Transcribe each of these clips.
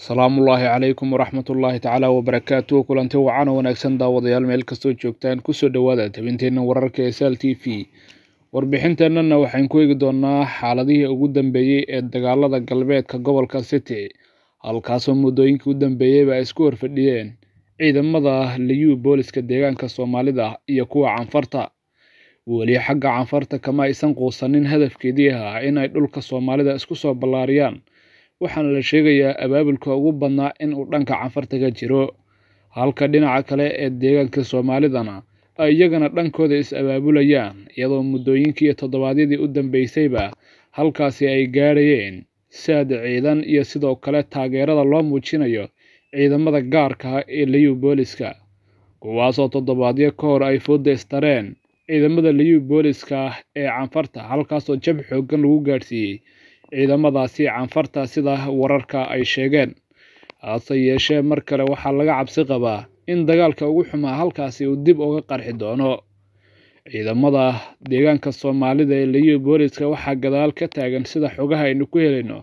salaamullaahi calaykum waraxmatullaahi tacaala wabarakaatu kulanti wacan oo wanaagsan daawadayaal meel kastoo joogtaan kusoo dhowaada tabinteenna wararka ee sal t v warbixinteennana waxaan ku eegi doonaa xaaladihii ugu dambeeyey ee dagaalada galbeedka gobolka city halkaasoo muddooyinkii u dambeeyeyba ay isku horfadhiyeen ciidamada liyu booliska deegaanka soomaalida iyo kuwa canfarta weli xagga canfarta kama aysan quusanin hadafkeedii ahaa in ay dhulka soomaalida isku soo ballaariyaan waxaana la sheegayaa abaabulka ugu badnaa in uu dhanka canfarta ka jiro halka dhinaca kale ee deegaanka soomaalidana ay iyagana dhankooda is-abaabulayaan iyadoo muddooyinkii iyo toddobaadyadii u dambaysayba halkaasi ay gaadhayeen saada ciidan iyo sidoo kale taageerada loo muujinayo ciidamada gaarka ah ee liyuu booliska kuwaasoo toddobaadyo ka hor ay foodda istareen ciidamada liyuu booliska ah ee canfarta halkaasoo jab xooggan lagu gaadhsiiyey ciidamadaasi canfarta sida wararka ay sheegeen hase yeeshee mar kale waxaa laga cabsi qabaa in dagaalka ugu xumaa halkaasi uu dib uga qarxi doono ciidamada deegaanka soomaalida ee liyo booliska waxaa gadaal ka taagan sida xogaha aynu ku helayno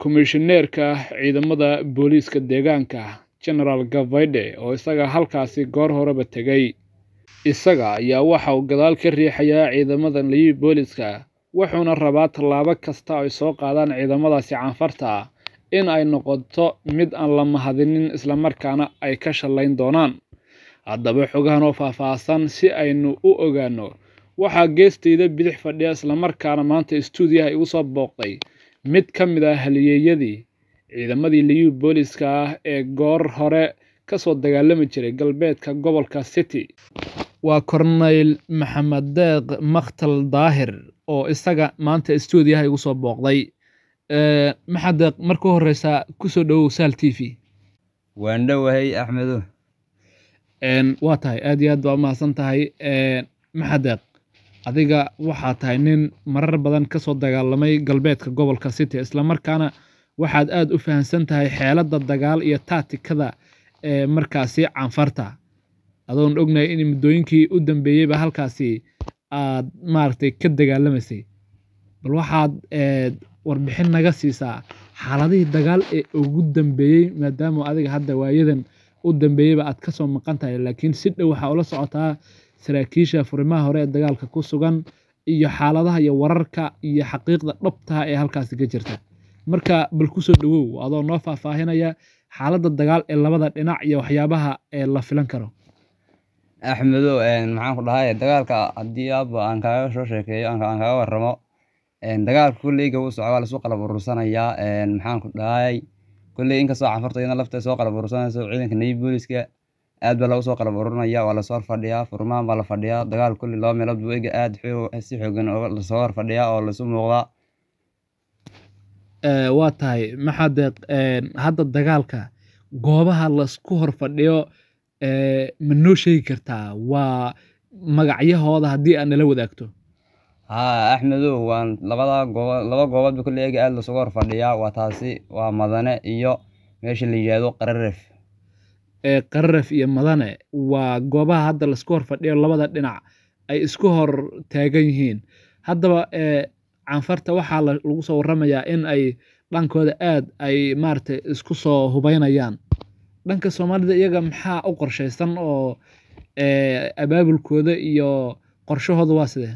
komishineerka ciidamada booliiska deegaanka genaraal gavaide oo isaga halkaasi goor horeba tegay isaga ayaa waxa uu gadaal ka riixayaa ciidamadan liyo booliska wuxuuna rabaa tallaabo kasta oo ay soo qaadaan ciidamadaasi caanfarta ah in ay noqoto mid aan la mahadinin islamarkaana ay ka shallayn doonaan haddaba xogahan oo faahfaahsan si aynu u ogaano waxaa geestayda bidix fadhiya islamarkaana maanta stuudiyaha igu soo booqday mid ka mid ah haliyeeyadii ciidamadii liyu booliska ah ee goor hore kasoo dagaalami jiray galbeedka gobolka city waa korneyl maxamed deeq makhtal daahir oo isaga maanta stuudiyaha igu soo booqday maxaad marka horeysaa kusoo dhawow sahal t v waan dhowahay axmedo waa tahay aad iyo aad baa umahadsan tahay maxadeeq adiga waxaa tahay nin marar badan kasoo dagaalamay galbeedka gobolka city islamarkaana waxaad aada u fahamsan tahay xeeladda dagaal iyo taatikada ee markaasi canfarta adoon ognahay in muddooyinkii u dambeeyeyba halkaasi aad maaragtay ka dagaalamaysay bal waxaad eh, warbixin naga siisaa xaaladihii dagaal ee ugu dambeeyey maadaama adiga hadda waayadan u dambeeyeyba aad kasoo maqan tahay laakiin si dhow waxaa ula socotaa saraakiisha furimaha hore ee dagaalka ku sugan iyo xaaladaha iyo wararka iyo xaqiiqda dhabtaha ah ee halkaasi ka jirta marka bal kusoo dhawow adoo noo faahfaahinaya xaaladda dagaal ee labada dhinac iyo waxyaabaha ee eh, la filan karo axmedow maxaan ku dhahay dagaalka haddii aba aan kaaga soo sheekeeyo aan kaaga waramo dagaalka kolleyga wuu socda waa laisu qalab urursanayaa maxaan ku dhahay kolley inkastoo cafarta iyadana lafta soo qalab urursanayso ciidanka navy booliska aad baa lagu soo qalab ururinaya waa lasoo horfadhiyaa furmaan baa la fadhiyaa dagaal kolley laba meelood buu ega aad si xoogan lasoo horfadhiyaa oo laisu muuqdaa waa tahay maxaa dee hadda dagaalka goobaha laisku horfadhiyo ma noo sheegi kartaa waa magacyahooda haddii aad nala wadaagto haa axmedow waan labadaa goob laba gooboodba kolley aada lasugu hor fadhiyaa waa taasi waa madane iyo meesha la yidhaahdo qararef qararef iyo madane waa goobaha hadda laisku hor fadhiyo labada dhinac ay isku hor taagan yihiin haddaba canfarta waxaa lagu soo waramayaa in ay dhankooda aad ay maaragtay isku soo hubeynayaan dhanka soomaalida iyaga maxaa u qorshaysan oo eh, abaabulkooda iyo qorshahooda waa sidee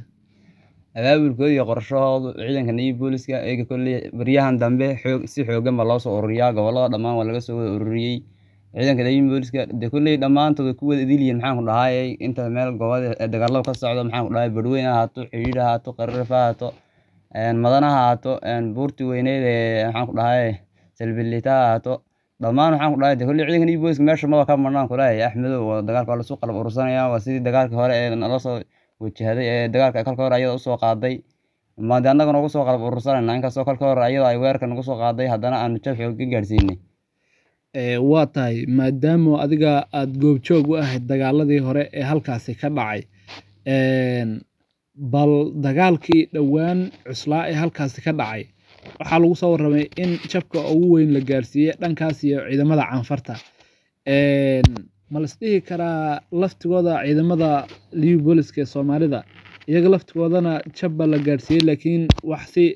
abaabulkooda iyo qorshahoodu ciidanka iyo booliska iyaga kolley baryahan dambe si xoogan baa loosoo ururiyaa gobolada dhammaan waa laga soo wada ururiyey ciidanka nabi booliska de kolley dhammaantood ku wada idilyihin maxaan ku dhahaayay inta meel goobada dagaalada ka socdo maxaan ku dhahay badweyn ha ahaato xidhiidh ha ahaato qariiraf ahaato madan ahaato buurti weyneed maxaan ku dhahay salbilita ha ahaato dhammaan waxaan ku dhahay de kolley ciidankan iyo boyska meesha maba ka marnaan kulahay axmedow waa dagaalka waa lasuu qalab urursanaya waa sidii dagaalkii hore ee nala soo wajahday ee dagaalka kalka hore ayada usoo qaaday maade annaga noogu soo qalab urursanayna inkastoo kalka hore ayada ay weerarka nagu soo qaaday haddana aanu jabxi ka gaadhsiinay waa tahay maadaama adiga aad goobjoog u ahayd dagaaladii hore ee halkaasi ka dhacay bal dagaalkii dhowaan cuslaa ee halkaasi ka dhacay waxaa lagu soo warramay in jabka ugu weyn la gaarsiiyey dhankaas iyo ciidamada canfarta ma lasdhihi karaa laftigooda ciidamada liubooliska ee soomaalida iyaga laftigoodana jabba la gaadhsiiyey laakiin wax si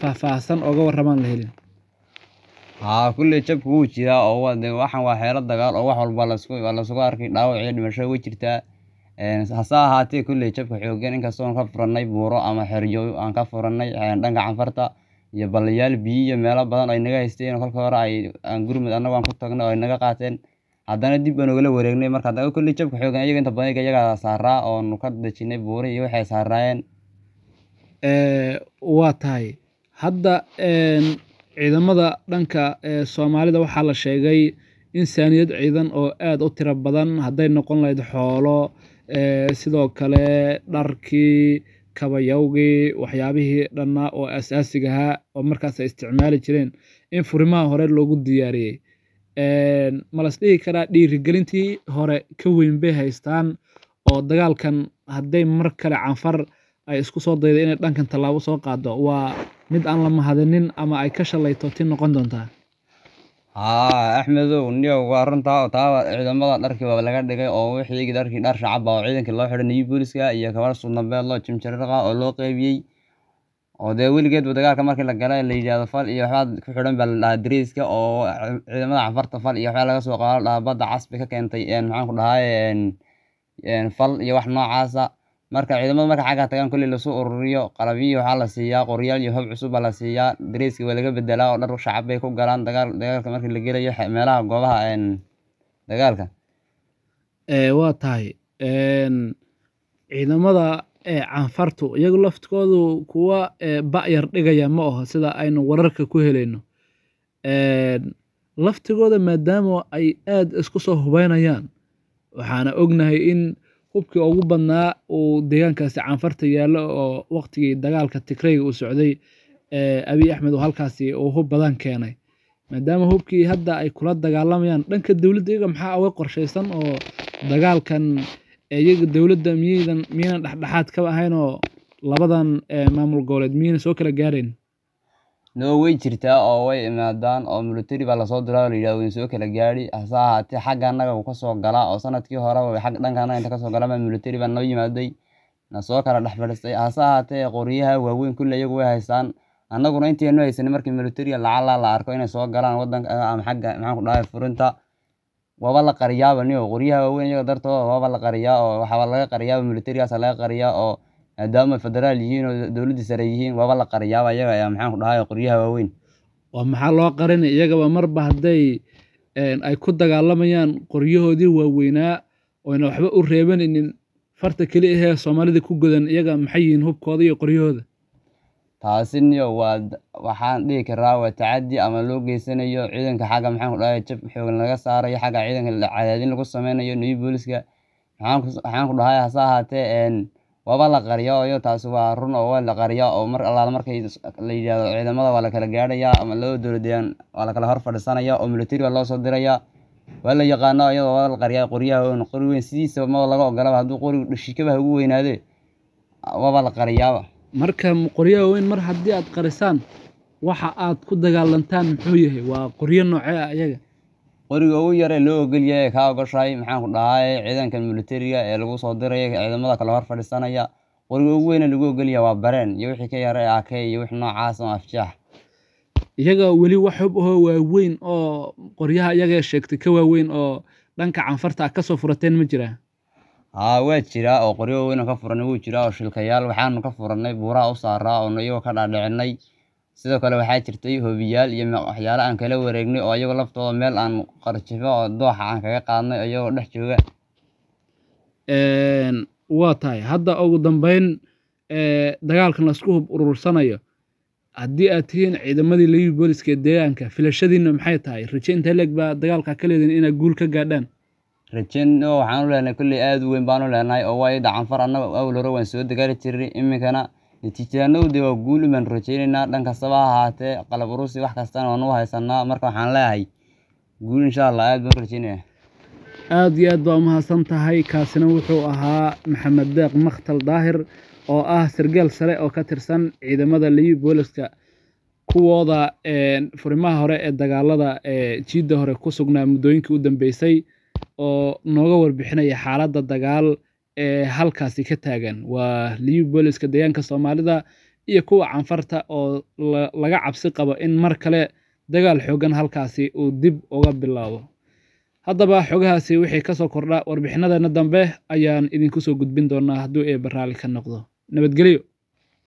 faahfaahsan oga warramaan la helin haa kulley jabka wuu jiraa oo waxan waa xeero dagaal oo wax walba waa lasugu arkay dhaawac iyo dhimashada way jirtaa hase ahaatee kolley jabka xooggan inkastoon ka furanay buuro ama xeryo aan ka furanay dhanka canfarta iyo balayaal biyi iyo meelo badan oo inaga haysteen kolka hore aan gurmud anagu aan ku tagnay oo inaga qaateen haddana dib baan ogala wareegnay marka haddana kolley jabka xooggan iyaga inta badan iyagaa saaraa oonu ka dejinay buuri iyo waxay saaraayeen waa tahay hadda ciidamada dhanka soomaalida waxaa la sheegay insaniyad ciidan oo aada u tira badan hadday noqon lahayd xoolo sidoo kale dharkii kabayawgii waxyaabihii dhanna oo asaasigahaa oo markaas ay isticmaali jireen in furimaha hore loogu diyaariyey malas dhihi karaa dhiirigelintii hore ka weyn bay haystaan oo dagaalkan hadday mar kale canfar ay isku soo dayda inay dhankan tallaabo soo qaado waa mid aan la mahadinin ama ay ka shallayto ti noqon doontaa haa ah, axmedow niyow waa runtaa taaba ciidamada dharkii dharkiiba laga dhigay oo wixii dharkii dhar shacaba oo ciidankii loo xidhay niyu booliska iyo kabar suldambeed loo jimjiriqa oo loo qeybiyey oo dee weligeedba dagaalka markii la galay la yidhahdo fal iyo waxbaad ku xidhan baa la dhahaa dariiska oo ciidamada cafarta fal iyo waxbaa laga soo qaado la dhahaa badda casbi ka keentay maxaan ku dhahay fal iyo wax noocaasa marka ciidamada marka xagga tagaan kolley lasu ururiyo qalabyihi waxaa la siiyaa qoryaal iyo hob cusub baa la siiyaa dareyskii waa laga bedelaa oo dhar shacab bay ku galaan dagaal dagaalka markii la gelayo meelaha goobaha dagaalka waa tahay ciidamada canfartu iyagu laftigoodu kuwa ba'yar dhigaya ma aho sida aynu wararka ku helayno laftigooda maadaama ay aada isku soo hubeynayaan waxaana ognahay in hubkii ugu badnaa uu deegaankaasi canfarta yaallo oo waqtigii dagaalka tigrayga uu socday abiy axmed oo halkaasi uu hub badan keenay maadaama hubkii hadda ay kula dagaalamayaan dhanka dowladda iyaga maxaa uga qorshaysan oo dagaalkan iyaga dowladda miyaydan miyaynan dhexdhexaad kaba ahayn oo labadan maamul goboleed miyayna soo kala gaarayn noo way jirtaa oo way imaadaan oo military baa lasoo diraa oo layidhahdo wayn soo kala gaadi hase ahaatee xagga annaga u kasoo galaa oo sanadkii horeba xag dhanka annaga inta kasoo galaba military baa noo yimaaday na soo kala dhex fadhiistay hase ahaatee qoryaha waaweyn kulle iyagu way haystaan annaguna intaynu haysanin markii militariga lacala la arko inay soo galaan wadanka ah, ama xagga maxaan ku dhahay furinta waaba la qariyaaba niyo qoryaha waaweyn iyaga dartood waaba la qariyaa oo waxaaba laga qariyaaba militarigaasa laga qariyaa oo maadaama federaal yihiin oo dowladdii sare yihiin waaba la qariyaaba iyaga ayaa maxaan ku dhahay qoryaha waaweyn waa maxaa loo qarin iyagaba marba hadday ay ku dagaalamayaan qoryahoodii waaweynaa oyna waxba u reebanaynin farta keli ahee soomaalida ku godan iyaga maxay yihiin hubkooda iyo qoryahooda taasi niyo waa waxaan dhihi karaa waa tacadi ama loo geysanayo ciidanka xagga maxaan ku dhahay jab xoogan laga saarayo xagga ciidanka cadaadin lagu sameynayo new booliska maxaan ku dhahay hase ahaatee waaba la qariya taasi waa run oo waa la qariya oo mar allaal markay la yidhaahdo ciidamada waa la kala gaadhaya ama loo dowladayaan waa la kala hor fadhiisanaya oo military baa loo soo dirayaa waa la yaqaano iyadoo waa la qariya qoryaha oon qori weyn sidiisaba maba laga ogolaba hadduu qorigu shikaba ugu weynaade waaba la qariyaaba marka qoryaha weyn mar haddii aad qarisaan waxa aad ku dagaalantaan muxuu yahay waa qoryo noocee ah iyaga qoriga ugu yaree loo ogolyahay kaa ogoshahay maxaan ku dhahay ciidanka militariga ee lagu soo diraya ciidamada kale hor fadhiisanaya qoriga ugu weyne lagu ogolyahay waa bareen iyo wixii ka yara ee iyo wix noocaas oo afjaax iyaga weli wax xub ahoo waaweyn oo qoryaha iyaga sheegtay ka waaweyn oo dhanka canfarta a ka soo furateen ma jiraa haa waa jiraa oo qoryo waaweyn oo ka furanay wuu jiraa oo shilkayaal waxaanu ka furanay buuraha u saaraa oonu iyagoo ka dhaadhicinay sidoo kale waxaa jirtay hoobiyaal iyo waxyaalo aan kala wareegnay oo iyagoo laftooda meel aan qarjifo oo dooxa aan kaga qaadnay iyagoo dhex jooga waa tahay hadda ugu dambeyn dagaalkan laisku hub urursanayo haddii aad tihiin ciidamadii livi booliska ee deegaanka filashadiinna maxay tahay rajaynta leeg baa dagaalkaa ka leediin inaad guul ka gaadhaan rajayn oo waxaan u lehnay kolley aada u weyn baan u lehnahay oo waa i dhacanfar annaga awloro waan soo dagaali jirnay iminkana natiijadaanowda waa guul un baan rajeyneynaa dhan kastaba ahaatee qalab urusi wax kastana waanu u haysanaa marka waxaan leeyahay guul insha allah aad baan u aada iyo aad baa umahadsan tahay kaasina wuxuu ahaa maxamed deeq makhtal daahir oo ah sargaal sare oo ka tirsan ciidamada liyu booliska kuwooda eh, furimaha hore ee dagaalada eh, jiidda hore ku sugnaa muddooyinkii u dambeysay oo nooga warbixinaya xaaladda dagaal ee halkaasi ka taagan waa liyu booliska deegaanka soomaalida iyo kuwa canfarta oo laga cabsi qabo in mar kale dagaal xoogan halkaasi uu dib uga bilaabo haddaba xogahaasi wixii ka soo kordha warbixinadeenna dambe ayaan idinku soo gudbin doonaa hadduu ee ka noqdo nabadgelyo